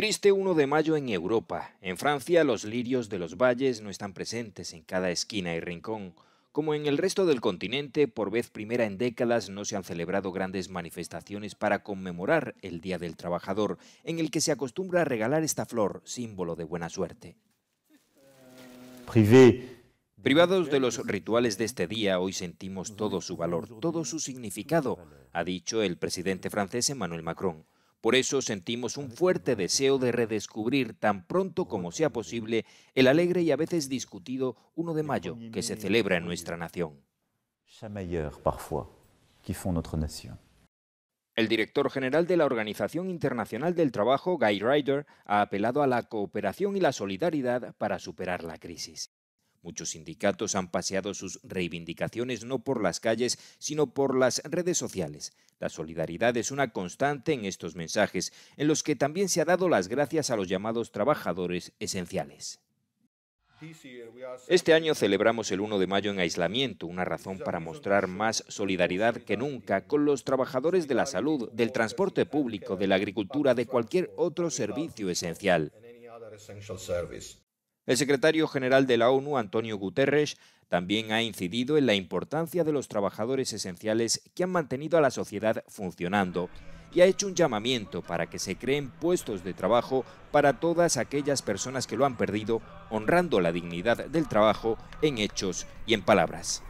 Triste 1 de mayo en Europa. En Francia los lirios de los valles no están presentes en cada esquina y rincón. Como en el resto del continente, por vez primera en décadas no se han celebrado grandes manifestaciones para conmemorar el Día del Trabajador, en el que se acostumbra a regalar esta flor, símbolo de buena suerte. Privados de los rituales de este día, hoy sentimos todo su valor, todo su significado, ha dicho el presidente francés Emmanuel Macron. Por eso sentimos un fuerte deseo de redescubrir tan pronto como sea posible el alegre y a veces discutido 1 de mayo que se celebra en nuestra nación. El director general de la Organización Internacional del Trabajo, Guy Ryder, ha apelado a la cooperación y la solidaridad para superar la crisis. Muchos sindicatos han paseado sus reivindicaciones no por las calles, sino por las redes sociales. La solidaridad es una constante en estos mensajes, en los que también se ha dado las gracias a los llamados trabajadores esenciales. Este año celebramos el 1 de mayo en aislamiento, una razón para mostrar más solidaridad que nunca con los trabajadores de la salud, del transporte público, de la agricultura, de cualquier otro servicio esencial. El secretario general de la ONU, Antonio Guterres, también ha incidido en la importancia de los trabajadores esenciales que han mantenido a la sociedad funcionando y ha hecho un llamamiento para que se creen puestos de trabajo para todas aquellas personas que lo han perdido, honrando la dignidad del trabajo en hechos y en palabras.